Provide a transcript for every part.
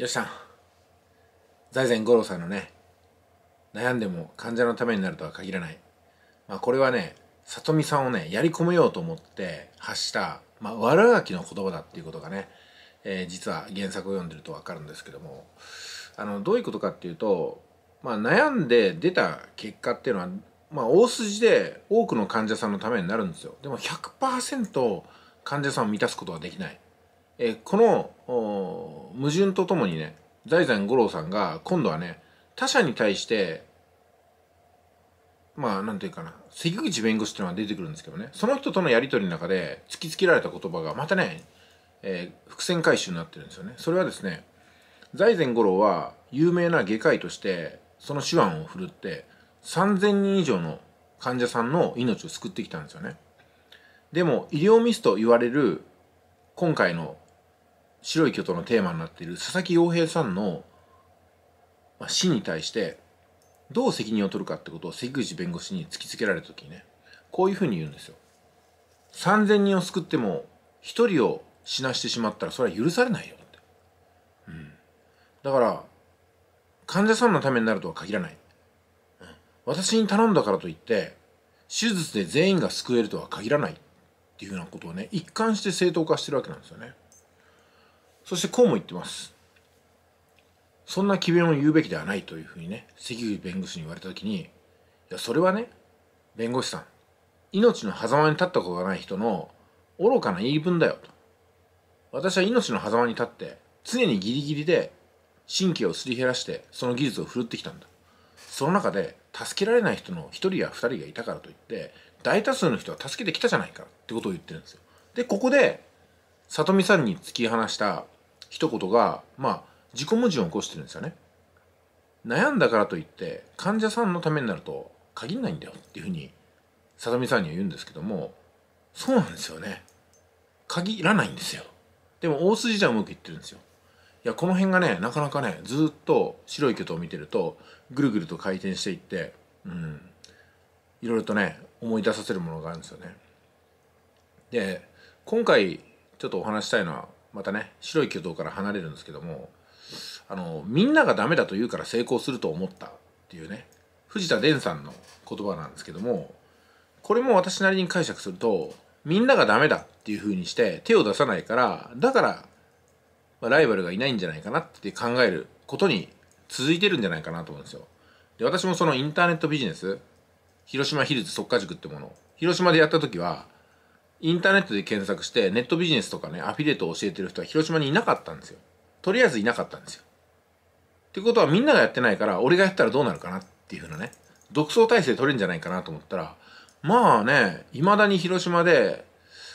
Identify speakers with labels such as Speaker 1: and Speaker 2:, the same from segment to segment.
Speaker 1: よしゃん財前五郎さんのね悩んでも患者のためになるとは限らない、まあ、これはね里見さんをねやり込めようと思って発した、まあ、悪あきの言葉だっていうことがね、えー、実は原作を読んでると分かるんですけどもあのどういうことかっていうと、まあ、悩んで出た結果っていうのは、まあ、大筋で多くの患者さんのためになるんですよでも100%患者さんを満たすことはできないえこの矛盾とともにね財前五郎さんが今度はね他者に対してまあ何て言うかな関口弁護士っていうのが出てくるんですけどねその人とのやり取りの中で突きつけられた言葉がまたね、えー、伏線回収になってるんですよねそれはですね財前五郎は有名な外科医としてその手腕を振るって3000人以上の患者さんの命を救ってきたんですよねでも医療ミスと言われる今回の白い巨頭のテーマになっている佐々木洋平さんのまあ、死に対してどう責任を取るかってことを関口弁護士に突きつけられた時にねこういうふうに言うんですよ。3,000人を救っても1人を死なしてしまったらそれは許されないよって。うん、だから患者さんのためになるとは限らない。うん、私に頼んだからといって手術で全員が救えるとは限らないっていうようなことをね一貫して正当化してるわけなんですよね。そしてこうも言ってます。そんな奇弁を言うべきではないというふうにね、関口弁護士に言われた時に、いや、それはね、弁護士さん、命の狭間に立ったことがない人の愚かな言い分だよと。私は命の狭間に立って、常にギリギリで神経をすり減らして、その技術を振るってきたんだ。その中で、助けられない人の1人や2人がいたからといって、大多数の人は助けてきたじゃないかってことを言ってるんですよ。で、ここで、里見さんに突き放した一言が、まあ、自己矛盾を起こしてるんですよね。悩んだからといって患者さんのためになると限らないんだよっていうふうに里見さんには言うんですけどもそうなんですよね限らないんですよでも大筋じゃうまくいってるんですよいやこの辺がねなかなかねずっと白い毛糸を見てるとぐるぐると回転していってうんいろいろとね思い出させるものがあるんですよねで今回ちょっとお話したいのはまたね白い挙動から離れるんですけどもあのみんながダメだと言うから成功すると思ったっていうね藤田伝さんの言葉なんですけどもこれも私なりに解釈するとみんながダメだっていう風にして手を出さないからだからライバルがいないんじゃないかなって考えることに続いてるんじゃないかなと思うんですよ。で私もそのインターネットビジネス広島ヒルズ即価塾ってもの広島でやった時はインターネットで検索して、ネットビジネスとかね、アフィリエイトを教えてる人は広島にいなかったんですよ。とりあえずいなかったんですよ。ってことはみんながやってないから、俺がやったらどうなるかなっていうふうなね、独創体制取れるんじゃないかなと思ったら、まあね、未だに広島で、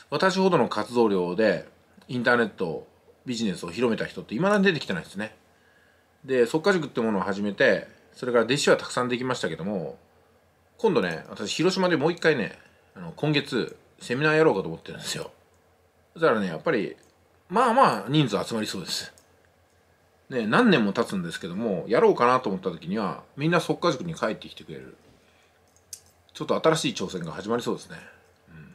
Speaker 1: 私ほどの活動量で、インターネット、ビジネスを広めた人って未だに出てきてないですね。で、即果塾ってものを始めて、それから弟子はたくさんできましたけども、今度ね、私広島でもう一回ね、あの今月、セミナーやろうかと思ってるんですよ。だからね、やっぱり、まあまあ人数集まりそうです。ね、何年も経つんですけども、やろうかなと思った時には、みんな即家塾に帰ってきてくれる。ちょっと新しい挑戦が始まりそうですね。うん、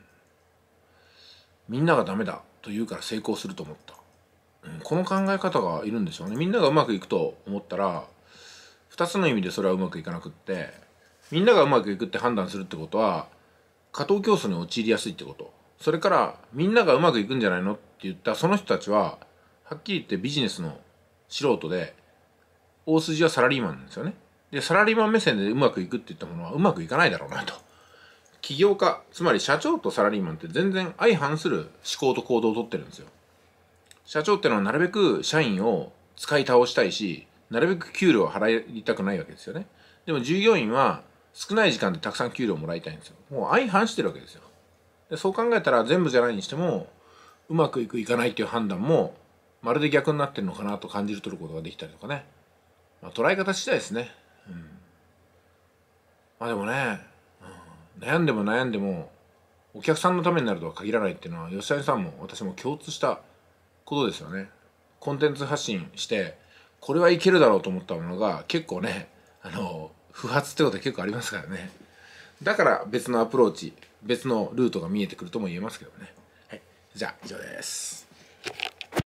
Speaker 1: みんながダメだと言うから成功すると思った。うん、この考え方がいるんでしょうね。みんながうまくいくと思ったら、2つの意味でそれはうまくいかなくって、みんながうまくいくって判断するってことは、過当競争に陥りやすいってことそれからみんながうまくいくんじゃないのって言ったその人たちははっきり言ってビジネスの素人で大筋はサラリーマンなんですよねでサラリーマン目線でうまくいくって言ったものはうまくいかないだろうなと起業家つまり社長とサラリーマンって全然相反する思考と行動をとってるんですよ社長ってのはなるべく社員を使い倒したいしなるべく給料を払いたくないわけですよねでも従業員は少ない時間でたくさん給料もらいたいんですよもう相反してるわけですよでそう考えたら全部じゃないにしてもうまくいくいかないっていう判断もまるで逆になってるのかなと感じる取ることができたりとかね、まあ、捉え方次第ですねうんまあでもね、うん、悩んでも悩んでもお客さんのためになるとは限らないっていうのは吉谷さんも私も共通したことですよねコンテンツ発信してこれはいけるだろうと思ったものが結構ねあの不発ってことは結構ありますからねだから別のアプローチ別のルートが見えてくるとも言えますけどねはいじゃあ以上です